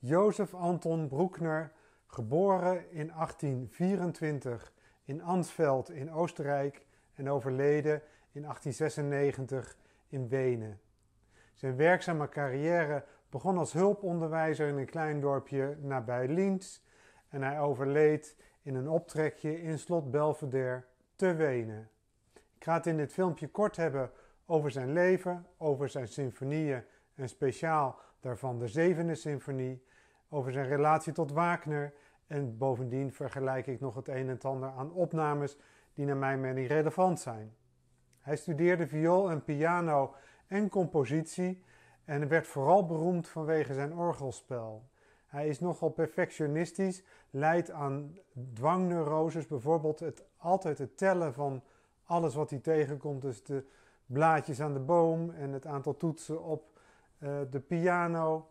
Jozef Anton Broekner Geboren in 1824 in Ansfeld in Oostenrijk en overleden in 1896 in Wenen. Zijn werkzame carrière begon als hulponderwijzer in een klein dorpje nabij Linz, en hij overleed in een optrekje in slot Belvedere te Wenen. Ik ga het in dit filmpje kort hebben over zijn leven, over zijn symfonieën en speciaal daarvan de zevende symfonie over zijn relatie tot Wagner. En bovendien vergelijk ik nog het een en ander aan opnames die naar mijn mening relevant zijn. Hij studeerde viool en piano en compositie en werd vooral beroemd vanwege zijn orgelspel. Hij is nogal perfectionistisch, leidt aan dwangneuroses, bijvoorbeeld het, altijd het tellen van alles wat hij tegenkomt, dus de blaadjes aan de boom en het aantal toetsen op eh, de piano.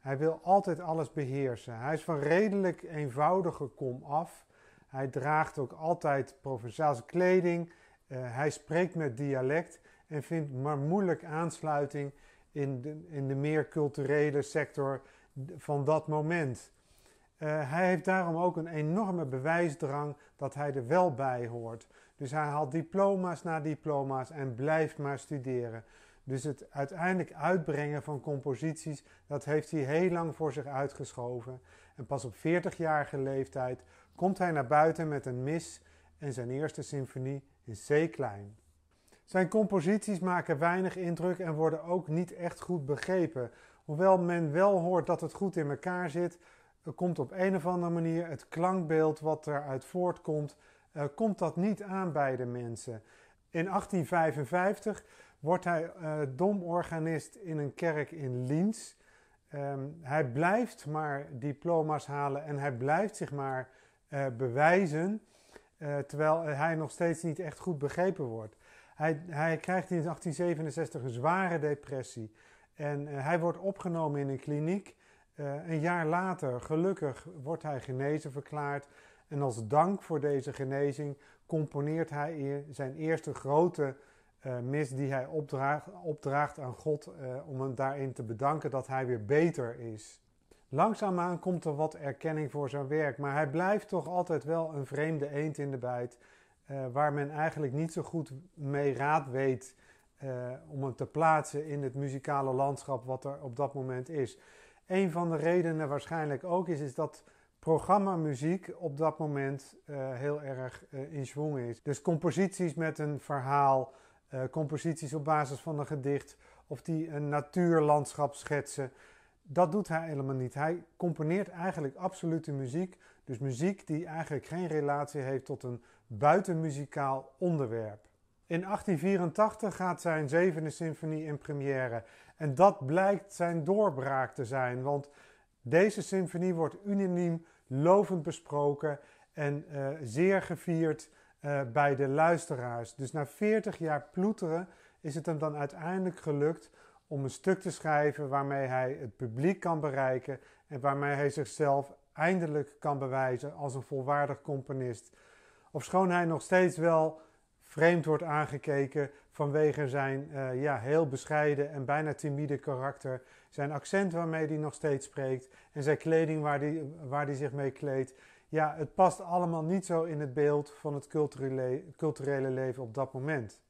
Hij wil altijd alles beheersen. Hij is van redelijk eenvoudige kom af. Hij draagt ook altijd provinciaalse kleding. Eh, hij spreekt met dialect en vindt maar moeilijk aansluiting in de, in de meer culturele sector van dat moment. Eh, hij heeft daarom ook een enorme bewijsdrang dat hij er wel bij hoort. Dus hij haalt diploma's na diploma's en blijft maar studeren. Dus het uiteindelijk uitbrengen van composities, dat heeft hij heel lang voor zich uitgeschoven. En pas op 40-jarige leeftijd komt hij naar buiten met een mis en zijn eerste symfonie is C-klein. Zijn composities maken weinig indruk en worden ook niet echt goed begrepen. Hoewel men wel hoort dat het goed in elkaar zit, komt op een of andere manier het klankbeeld wat eruit voortkomt, eh, komt dat niet aan bij de mensen. In 1855 wordt hij eh, domorganist in een kerk in Liens. Ehm, hij blijft maar diploma's halen en hij blijft zich maar eh, bewijzen, eh, terwijl hij nog steeds niet echt goed begrepen wordt. Hij, hij krijgt in 1867 een zware depressie en hij wordt opgenomen in een kliniek. een jaar later, gelukkig, wordt hij genezen verklaard. En als dank voor deze genezing componeert hij e-, zijn eerste grote eh, mis die hij opdraagt, aan God eh, om hem daarin te bedanken dat hij weer beter is. Langzaamaan komt er wat erkenning voor zijn werk, maar hij blijft toch altijd wel een vreemde eend in de bijt, eh, waar men eigenlijk niet zo goed mee raad weet om hem te plaatsen in het muzikale landschap wat er op dat moment is. Een van de redenen waarschijnlijk ook is, is dat programmamuziek op dat moment heel erg in zwang is. Dus composities met een verhaal, eh, composities op basis van een gedicht of die een natuurlandschap schetsen. Dat doet hij helemaal niet. Hij componeert eigenlijk absolute muziek. Dus muziek die eigenlijk geen relatie heeft tot een buitenmuzikaal onderwerp. In 1884 gaat zijn zevende symfonie in première. En dat blijkt zijn doorbraak te zijn, want deze symfonie wordt unaniem lovend besproken en eh, zeer gevierd eh, bij de luisteraars. Dus na 40 jaar ploeteren is het hem dan uiteindelijk gelukt om een stuk te schrijven waarmee hij het publiek kan bereiken en waarmee hij zichzelf eindelijk kan bewijzen als een volwaardig componist. Ofschoon hij nog steeds wel vreemd wordt aangekeken vanwege zijn eh, ja, heel bescheiden en bijna timide karakter, zijn accent waarmee hij nog steeds spreekt en zijn kleding waar hij, waar die zich mee kleedt ja, het past allemaal niet zo in het beeld van het culturele, leven op dat moment.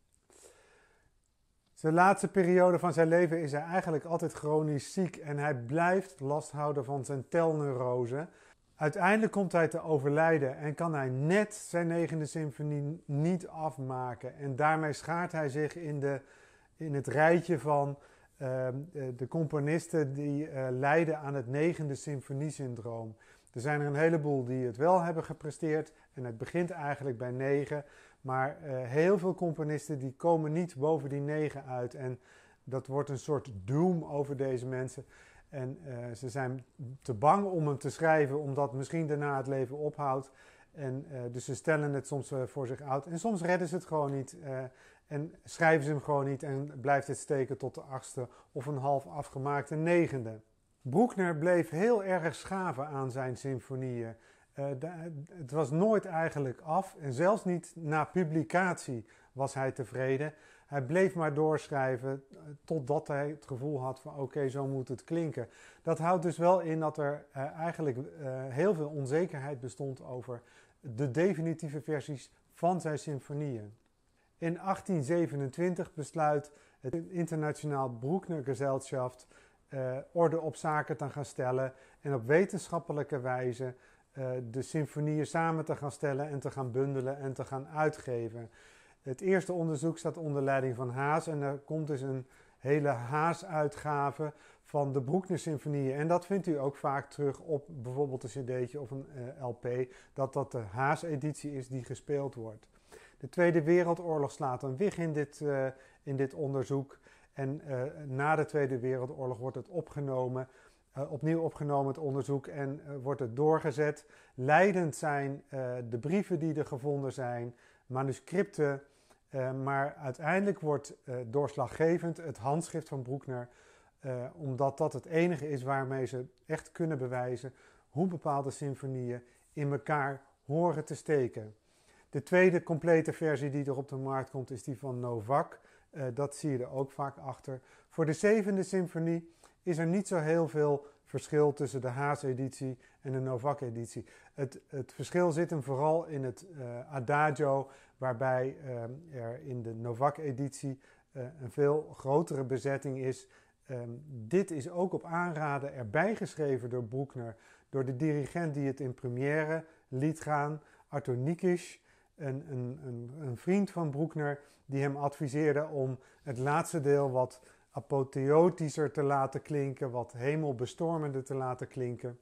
De laatste periode van zijn leven is hij eigenlijk altijd chronisch ziek en hij blijft last houden van zijn telneurose. Uiteindelijk komt hij te overlijden en kan hij net zijn negende symfonie niet afmaken. En daarmee schaart hij zich in, de, in het rijtje van ehm, eh, de componisten die eh, lijden aan het negende symfoniesyndroom. syndroom er zijn er een heleboel die het wel hebben gepresteerd en het begint eigenlijk bij 9. Maar eh, heel veel componisten die komen niet boven die 9 uit en dat wordt een soort doom over deze mensen. En eh, ze zijn te bang om hem te schrijven omdat misschien daarna het leven ophoudt. En eh, dus ze stellen het soms voor zich uit en soms redden ze het gewoon niet. en schrijven ze hem gewoon niet en blijft het steken tot de achtste of een half afgemaakte negende. Broekner bleef heel erg schaven aan zijn symfonieën. Eh, het was nooit eigenlijk af en zelfs niet na publicatie was hij tevreden. Hij bleef maar doorschrijven eh, totdat hij het gevoel had van oké, zo moet het klinken. Dat houdt dus wel in dat er eh, eigenlijk heel veel onzekerheid bestond over de definitieve versies van zijn symfonieën. In 1827 besluit het internationaal Broekner eh, orde op zaken te gaan stellen en op wetenschappelijke wijze eh, de symfonieën samen te gaan stellen en te gaan bundelen en te gaan uitgeven. Het eerste onderzoek staat onder leiding van Haas en er komt dus een hele Haas-uitgave van de Broekner symfonieën. En dat vindt u ook vaak terug op bijvoorbeeld een cd'tje of een eh, LP, dat dat de Haas-editie is die gespeeld wordt. De Tweede Wereldoorlog slaat een wig in dit, in dit onderzoek. En eh, na de Tweede Wereldoorlog wordt het opgenomen, eh, opnieuw opgenomen het onderzoek en eh, wordt het doorgezet. Leidend zijn de brieven die er gevonden zijn, manuscripten, maar uiteindelijk wordt doorslaggevend het handschrift van Broekner, omdat dat het enige is waarmee ze echt kunnen bewijzen hoe bepaalde symfonieën in elkaar horen te steken. De tweede complete versie die er op de markt komt is die van Novak. Eh, dat zie je er ook vaak achter. Voor de zevende symfonie is er niet zo heel veel verschil tussen de Haas-editie en de Novak-editie. Het, het, verschil zit hem vooral in het eh, adagio, waarbij ehm, er in de Novak-editie eh, een veel grotere bezetting is. Ehm, dit is ook op aanraden erbij geschreven door Broekner, door de dirigent die het in première liet gaan, Arthur Nikisch een, een, een, een vriend van Broekner die hem adviseerde om het laatste deel wat apotheotischer te laten klinken, wat hemelbestormender te laten klinken,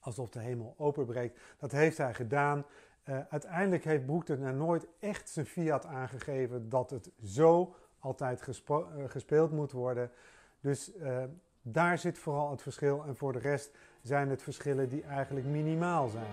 alsof de hemel openbreekt. Dat heeft hij gedaan. Eh, uiteindelijk heeft Broekner nooit echt zijn fiat aangegeven dat het zo altijd eh, gespeeld moet worden. Dus eh, daar zit vooral het verschil. En voor de rest zijn het verschillen die eigenlijk minimaal zijn.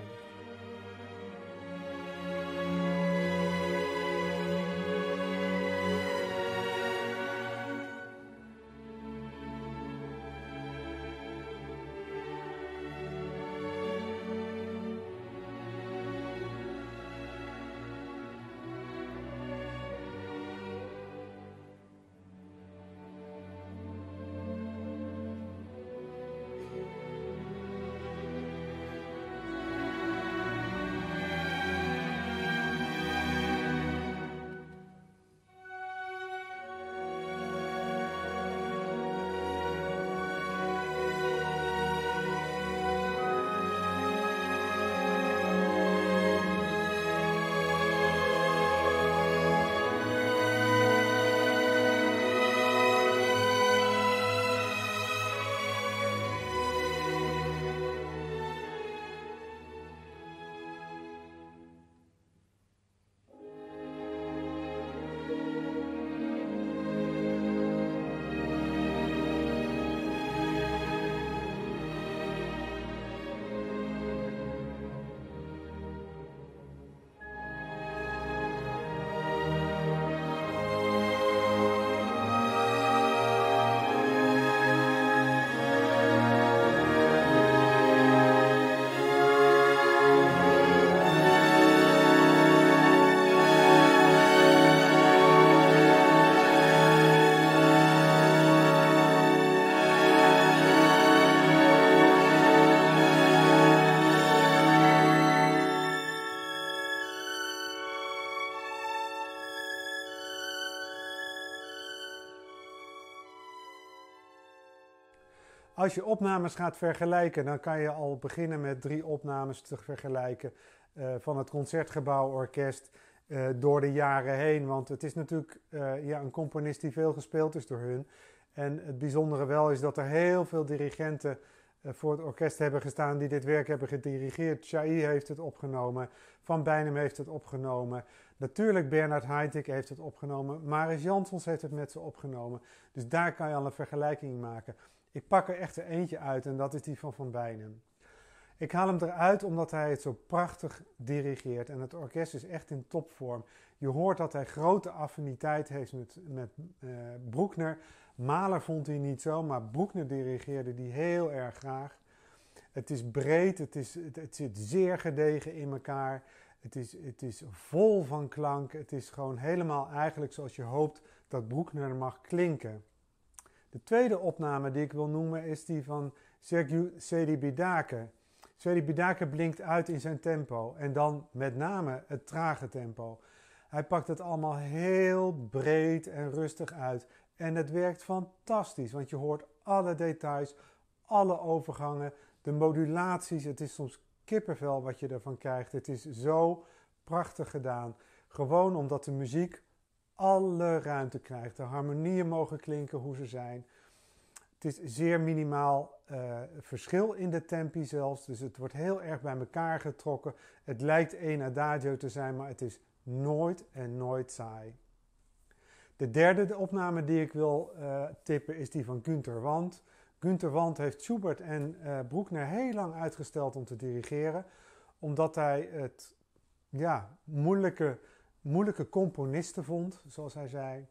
Als je opnames gaat vergelijken, dan kan je al beginnen met drie opnames te vergelijken eh, van het Concertgebouworkest uh, door de jaren heen. Want het is natuurlijk eh, ja, een componist die veel gespeeld is door hun. En het bijzondere wel is dat er heel veel dirigenten voor het orkest hebben gestaan die dit werk hebben gedirigeerd. Shai heeft het opgenomen, Van Beinem heeft het opgenomen. Natuurlijk Bernard Haitink heeft het opgenomen, Maris Jansons heeft het met ze opgenomen. Dus daar kan je al een vergelijking maken. Ik pak er echt er eentje uit en dat is die van Van Wijnen. Ik haal hem eruit omdat hij het zo prachtig dirigeert en het orkest is echt in topvorm. Je hoort dat hij grote affiniteit heeft met, met eh, Broekner. Maler vond hij niet zo, maar Broekner dirigeerde die heel erg graag. Het is breed, het, is, het, het zit zeer gedegen in elkaar. Het is, het is vol van klank. Het is gewoon helemaal eigenlijk zoals je hoopt dat Broekner mag klinken. De tweede opname die ik wil noemen is die van Bidake. Celibidache. Bidake blinkt uit in zijn tempo en dan met name het trage tempo. Hij pakt het allemaal heel breed en rustig uit. En het werkt fantastisch, want je hoort alle details, alle overgangen, de modulaties. Het is soms kippenvel wat je ervan krijgt. Het is zo prachtig gedaan. Gewoon omdat de muziek alle ruimte krijgt. De harmonieën mogen klinken hoe ze zijn. Het is zeer minimaal eh, verschil in de tempi zelfs. Dus het wordt heel erg bij elkaar getrokken. Het lijkt een adagio te zijn, maar het is nooit en nooit saai. De derde de opname die ik wil eh, tippen is die van Günter Wand. Günter Wand heeft Schubert en uh, eh, Broekner heel lang uitgesteld om te dirigeren. Omdat hij het ja, moeilijke moeilijke componisten vond, zoals hij zei.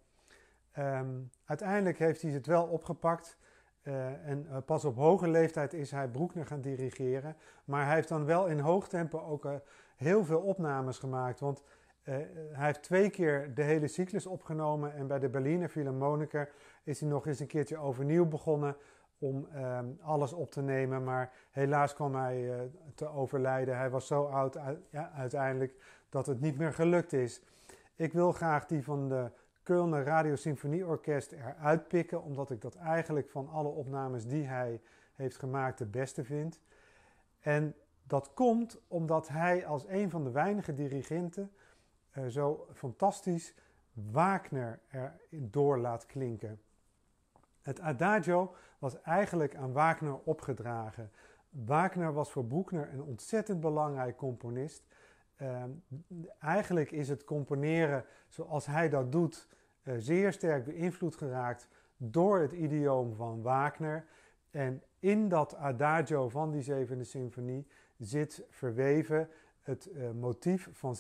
Ehm, uiteindelijk heeft hij het wel opgepakt. Eh, en eh, pas op hoge leeftijd is hij Broekner gaan dirigeren. Maar hij heeft dan wel in hoog tempo ook eh, heel veel opnames gemaakt. Want hij heeft twee keer de hele cyclus opgenomen. En bij de Berliner Philharmoniker is hij nog eens een keertje overnieuw begonnen om ehm, alles op te nemen. Maar helaas kwam hij te overlijden. Hij was zo oud ja, uiteindelijk dat het niet meer gelukt is. Ik wil graag die van de Kölner Radiosymfonieorkest eruit pikken, omdat ik dat eigenlijk van alle opnames die hij heeft gemaakt de beste vind. En dat komt omdat hij als een van de weinige dirigenten eh, zo fantastisch Wagner er door laat klinken. Het adagio was eigenlijk aan Wagner opgedragen. Wagner was voor Boekner een ontzettend belangrijk componist Ehm, eigenlijk is het componeren zoals hij dat doet eh, zeer sterk beïnvloed geraakt door het idioom van Wagner. En in dat adagio van die zevende symfonie zit verweven het eh, motief van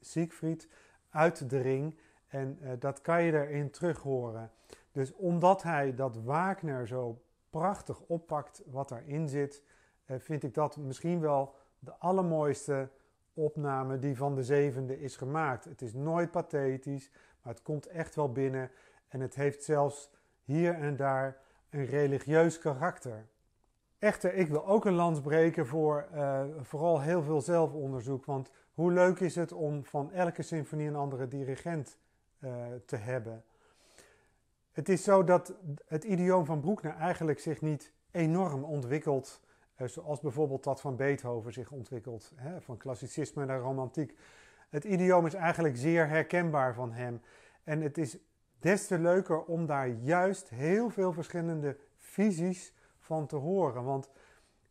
Siegfried, uit de ring. En eh, dat kan je erin terug horen. Dus omdat hij dat Wagner zo prachtig oppakt wat daarin zit, vind ik dat misschien wel de allermooiste opname die van de zevende is gemaakt. Het is nooit pathetisch, maar het komt echt wel binnen en het heeft zelfs hier en daar een religieus karakter. Echter, ik wil ook een lans breken voor eh, vooral heel veel zelfonderzoek. Want hoe leuk is het om van elke symfonie een andere dirigent eh, te hebben? Het is zo dat het idioom van Broekner eigenlijk zich niet enorm ontwikkelt eh, zoals bijvoorbeeld dat van Beethoven zich ontwikkelt, hè? van klassicisme naar romantiek. Het idioom is eigenlijk zeer herkenbaar van hem. En het is des te leuker om daar juist heel veel verschillende visies van te horen. Want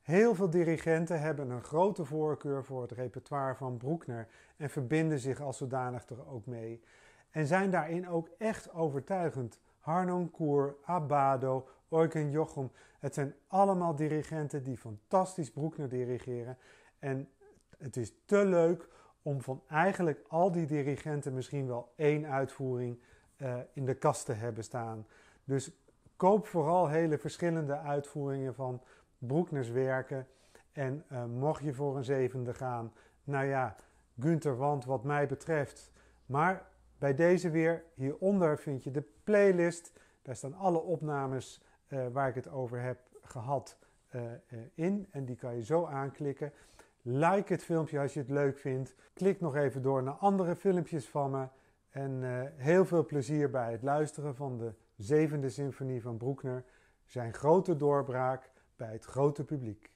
heel veel dirigenten hebben een grote voorkeur voor het repertoire van Broekner en verbinden zich als zodanig er ook mee. En zijn daarin ook echt overtuigend. Harnoncourt, Abado, en Jochem. Het zijn allemaal dirigenten die fantastisch Broekner dirigeren. En het is te leuk om van eigenlijk al die dirigenten misschien wel één uitvoering eh, in de kast te hebben staan. Dus koop vooral hele verschillende uitvoeringen van Broekners werken. En eh, mocht je voor een zevende gaan, nou ja, Gunther Wand wat mij betreft. Maar bij deze weer, hieronder vind je de playlist. Daar staan alle opnames eh, waar ik het over heb gehad eh, eh, in. En die kan je zo aanklikken. Like het filmpje als je het leuk vindt. Klik nog even door naar andere filmpjes van me. En heel veel plezier bij het luisteren van de zevende symfonie van Broekner. Zijn grote doorbraak bij het grote publiek.